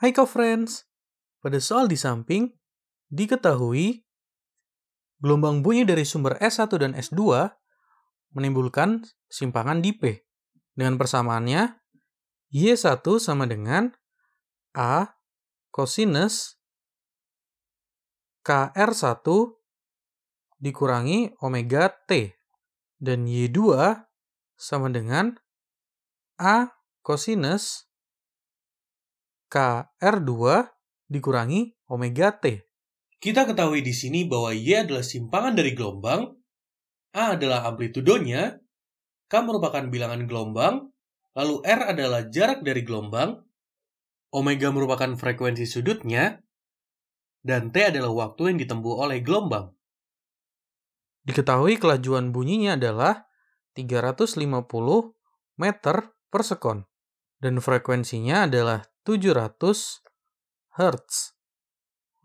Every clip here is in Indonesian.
Hai friends. Pada soal di samping, diketahui gelombang bunyi dari sumber S1 dan S2 menimbulkan simpangan di P. Dengan persamaannya, Y1 sama dengan A kosinus KR1 dikurangi omega T. Dan Y2 sama dengan A kosinus r 2 dikurangi omega T. Kita ketahui di sini bahwa Y adalah simpangan dari gelombang, A adalah amplitudonya, K merupakan bilangan gelombang, lalu R adalah jarak dari gelombang, omega merupakan frekuensi sudutnya, dan T adalah waktu yang ditempuh oleh gelombang. Diketahui kelajuan bunyinya adalah 350 meter per sekon dan frekuensinya adalah 700 Hz.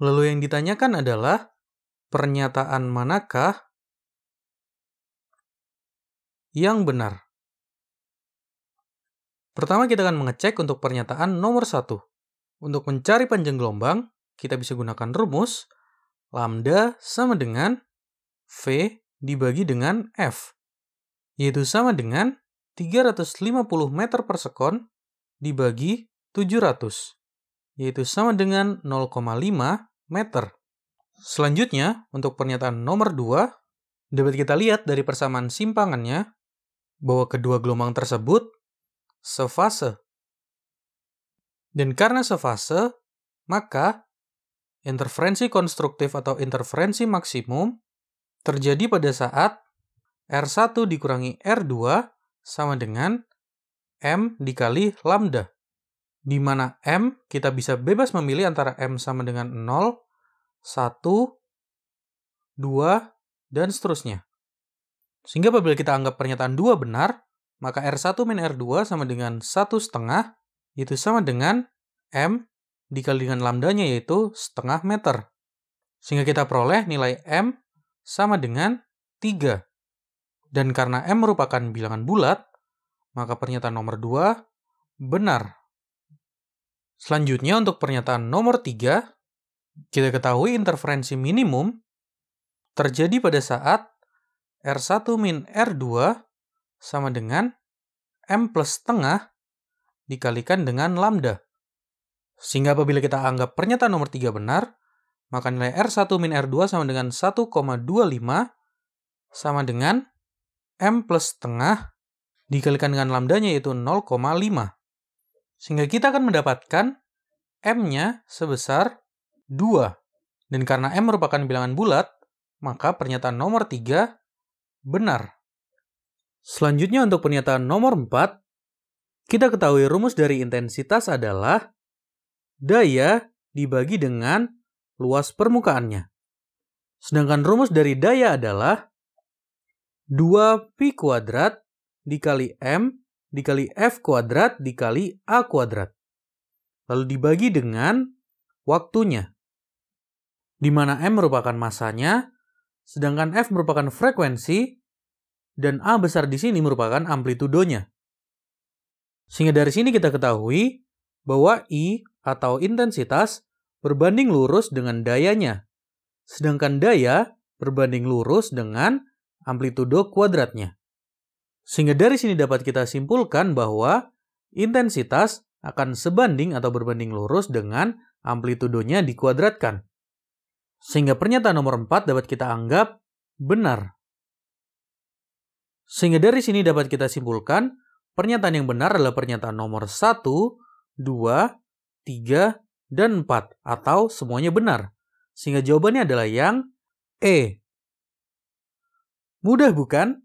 Lalu yang ditanyakan adalah pernyataan manakah yang benar? Pertama kita akan mengecek untuk pernyataan nomor 1. Untuk mencari panjang gelombang, kita bisa gunakan rumus lambda sama dengan V dibagi dengan F, yaitu sama dengan 350 meter per sekon dibagi 700, yaitu sama dengan 0,5 meter. Selanjutnya, untuk pernyataan nomor 2, dapat kita lihat dari persamaan simpangannya bahwa kedua gelombang tersebut sefase. Dan karena sefase, maka interferensi konstruktif atau interferensi maksimum terjadi pada saat R1 dikurangi R2 sama dengan M dikali lambda. Di mana M kita bisa bebas memilih antara M sama dengan 0, 1, 2, dan seterusnya. Sehingga apabila kita anggap pernyataan 2 benar, maka R1 min R2 sama dengan 1 setengah, yaitu sama dengan M dikali dengan lambdanya yaitu setengah meter. Sehingga kita peroleh nilai M sama dengan 3. Dan karena M merupakan bilangan bulat, maka pernyataan nomor 2 benar. Selanjutnya untuk pernyataan nomor 3, kita ketahui interferensi minimum terjadi pada saat R1 min R2 sama dengan M plus setengah dikalikan dengan lambda. Sehingga apabila kita anggap pernyataan nomor 3 benar, maka nilai R1 min R2 sama dengan 1,25 sama dengan M plus setengah dikalikan dengan lambdanya yaitu 0,5. Sehingga kita akan mendapatkan M-nya sebesar 2. Dan karena M merupakan bilangan bulat, maka pernyataan nomor 3 benar. Selanjutnya untuk pernyataan nomor 4, kita ketahui rumus dari intensitas adalah daya dibagi dengan luas permukaannya. Sedangkan rumus dari daya adalah 2pi kuadrat dikali M dikali F kuadrat dikali A kuadrat. Lalu dibagi dengan waktunya. Di mana M merupakan masanya, sedangkan F merupakan frekuensi, dan A besar di sini merupakan amplitudonya. Sehingga dari sini kita ketahui bahwa I atau intensitas berbanding lurus dengan dayanya, sedangkan daya berbanding lurus dengan amplitudo kuadratnya. Sehingga dari sini dapat kita simpulkan bahwa intensitas akan sebanding atau berbanding lurus dengan amplitudonya dikuadratkan. Sehingga pernyataan nomor 4 dapat kita anggap benar. Sehingga dari sini dapat kita simpulkan pernyataan yang benar adalah pernyataan nomor 1, 2, 3, dan 4 atau semuanya benar. Sehingga jawabannya adalah yang E. Mudah bukan?